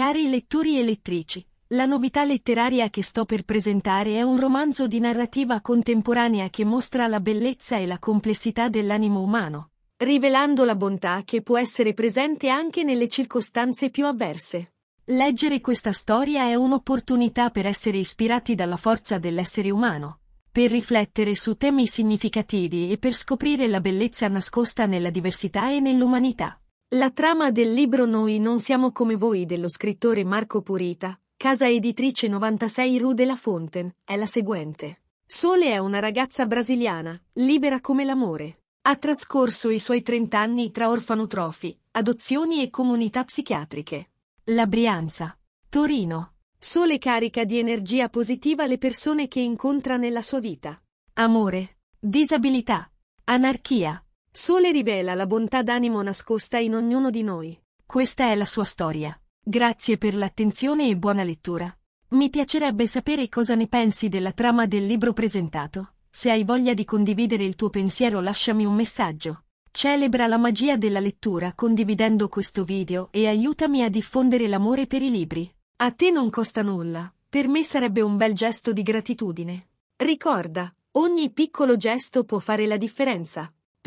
Cari lettori e lettrici, la novità letteraria che sto per presentare è un romanzo di narrativa contemporanea che mostra la bellezza e la complessità dell'animo umano, rivelando la bontà che può essere presente anche nelle circostanze più avverse. Leggere questa storia è un'opportunità per essere ispirati dalla forza dell'essere umano, per riflettere su temi significativi e per scoprire la bellezza nascosta nella diversità e nell'umanità. La trama del libro Noi non siamo come voi dello scrittore Marco Purita, casa editrice 96 Rue de la Fontaine, è la seguente. Sole è una ragazza brasiliana, libera come l'amore. Ha trascorso i suoi 30 anni tra orfanotrofi, adozioni e comunità psichiatriche. La Brianza. Torino. Sole carica di energia positiva le persone che incontra nella sua vita. Amore. Disabilità. Anarchia. Sole rivela la bontà d'animo nascosta in ognuno di noi. Questa è la sua storia. Grazie per l'attenzione e buona lettura. Mi piacerebbe sapere cosa ne pensi della trama del libro presentato. Se hai voglia di condividere il tuo pensiero lasciami un messaggio. Celebra la magia della lettura condividendo questo video e aiutami a diffondere l'amore per i libri. A te non costa nulla, per me sarebbe un bel gesto di gratitudine. Ricorda, ogni piccolo gesto può fare la differenza.